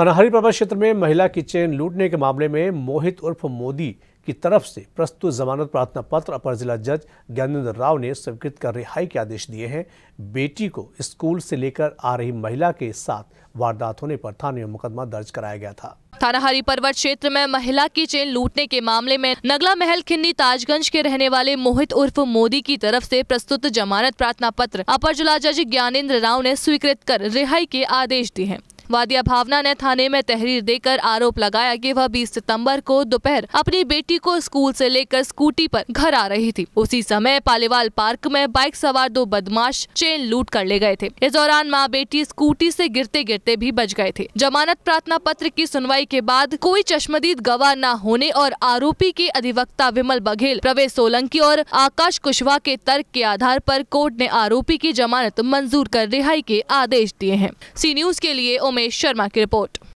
हरि प्रभाग क्षेत्र में महिला की चेन लूटने के मामले में मोहित उर्फ मोदी की तरफ से प्रस्तुत जमानत प्रार्थना पत्र अपर जिला जज ज्ञानेन्द्र राव ने स्वीकृत कर रिहाई के आदेश दिए हैं बेटी को स्कूल से लेकर आ रही महिला के साथ वारदात होने पर थाने में मुकदमा दर्ज कराया गया था थाना हरी पर्वत क्षेत्र में महिला की चेन लूटने के मामले में नगला महल खिन्नी ताजगंज के रहने वाले मोहित उर्फ मोदी की तरफ से प्रस्तुत जमानत प्रार्थना पत्र अपर जिला जज ज्ञानेन्द्र राव ने स्वीकृत कर रिहाई के आदेश दिए हैं वादिया भावना ने थाने में तहरीर देकर आरोप लगाया कि वह 20 सितंबर को दोपहर अपनी बेटी को स्कूल से लेकर स्कूटी पर घर आ रही थी उसी समय पालेवाल पार्क में बाइक सवार दो बदमाश चेन लूट कर ले गए थे इस दौरान माँ बेटी स्कूटी ऐसी गिरते गिरते भी बच गए थे जमानत प्रार्थना पत्र की सुनवाई के बाद कोई चश्मदीद गवाह न होने और आरोपी के अधिवक्ता विमल बघेल प्रवेश सोलंकी और आकाश कुशवाहा के तर्क के आधार पर कोर्ट ने आरोपी की जमानत मंजूर कर रिहाई के आदेश दिए हैं सी न्यूज के लिए उमेश शर्मा की रिपोर्ट